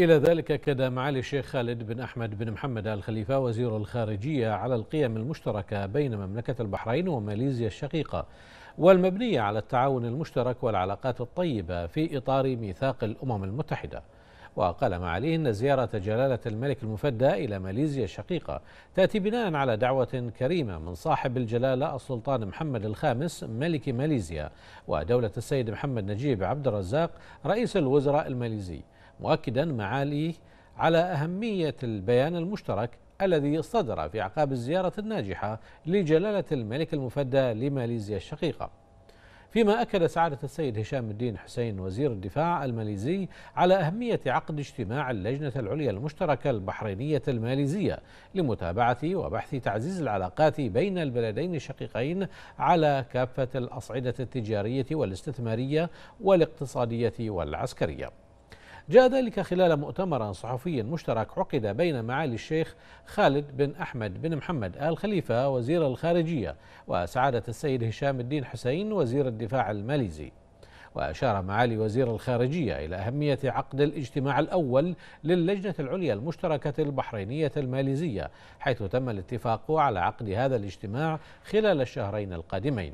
إلى ذلك أكد معالي الشيخ خالد بن أحمد بن محمد آل خليفة وزير الخارجية على القيم المشتركة بين مملكة البحرين وماليزيا الشقيقة والمبنية على التعاون المشترك والعلاقات الطيبة في إطار ميثاق الأمم المتحدة وقال معاليه أن زيارة جلالة الملك المفدى إلى ماليزيا الشقيقة تأتي بناء على دعوة كريمة من صاحب الجلالة السلطان محمد الخامس ملك ماليزيا ودولة السيد محمد نجيب عبد الرزاق رئيس الوزراء الماليزي مؤكدا معاليه على أهمية البيان المشترك الذي صدر في أعقاب الزيارة الناجحة لجلالة الملك المفدى لماليزيا الشقيقة فيما أكد سعادة السيد هشام الدين حسين وزير الدفاع الماليزي على أهمية عقد اجتماع اللجنة العليا المشتركة البحرينية الماليزية لمتابعة وبحث تعزيز العلاقات بين البلدين الشقيقين على كافة الأصعدة التجارية والاستثمارية والاقتصادية والعسكرية جاء ذلك خلال مؤتمر صحفي مشترك عقد بين معالي الشيخ خالد بن أحمد بن محمد آل خليفة وزير الخارجية وسعادة السيد هشام الدين حسين وزير الدفاع الماليزي وأشار معالي وزير الخارجية إلى أهمية عقد الاجتماع الأول للجنة العليا المشتركة البحرينية الماليزية حيث تم الاتفاق على عقد هذا الاجتماع خلال الشهرين القادمين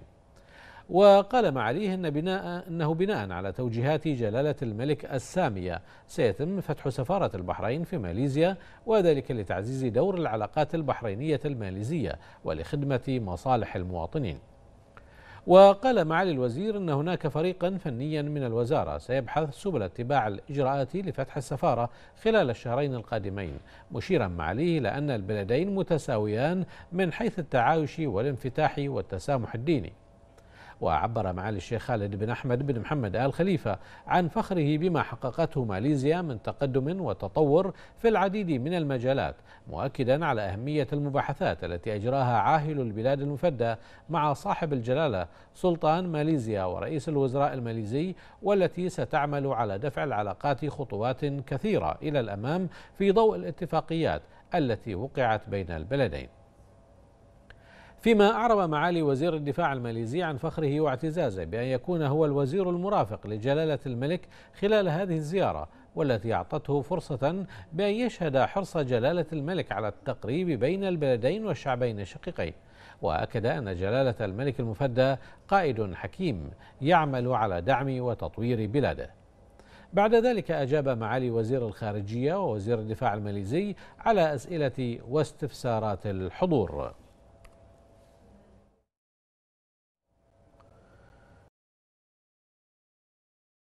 وقال معاليه إن بناء أنه بناء على توجيهات جلالة الملك السامية سيتم فتح سفارة البحرين في ماليزيا وذلك لتعزيز دور العلاقات البحرينية الماليزية ولخدمة مصالح المواطنين وقال معالي الوزير أن هناك فريقا فنيا من الوزارة سيبحث سبل اتباع الإجراءات لفتح السفارة خلال الشهرين القادمين مشيرا معاليه لأن البلدين متساويان من حيث التعايش والانفتاح والتسامح الديني وعبر معالي الشيخ خالد بن أحمد بن محمد آل خليفة عن فخره بما حققته ماليزيا من تقدم وتطور في العديد من المجالات مؤكدا على أهمية المباحثات التي أجراها عاهل البلاد المفدى مع صاحب الجلالة سلطان ماليزيا ورئيس الوزراء الماليزي والتي ستعمل على دفع العلاقات خطوات كثيرة إلى الأمام في ضوء الاتفاقيات التي وقعت بين البلدين فيما أعرب معالي وزير الدفاع الماليزي عن فخره واعتزازه بأن يكون هو الوزير المرافق لجلالة الملك خلال هذه الزيارة والتي أعطته فرصة بأن يشهد حرص جلالة الملك على التقريب بين البلدين والشعبين الشقيقين وأكد أن جلالة الملك المفدى قائد حكيم يعمل على دعم وتطوير بلاده بعد ذلك أجاب معالي وزير الخارجية ووزير الدفاع الماليزي على أسئلة واستفسارات الحضور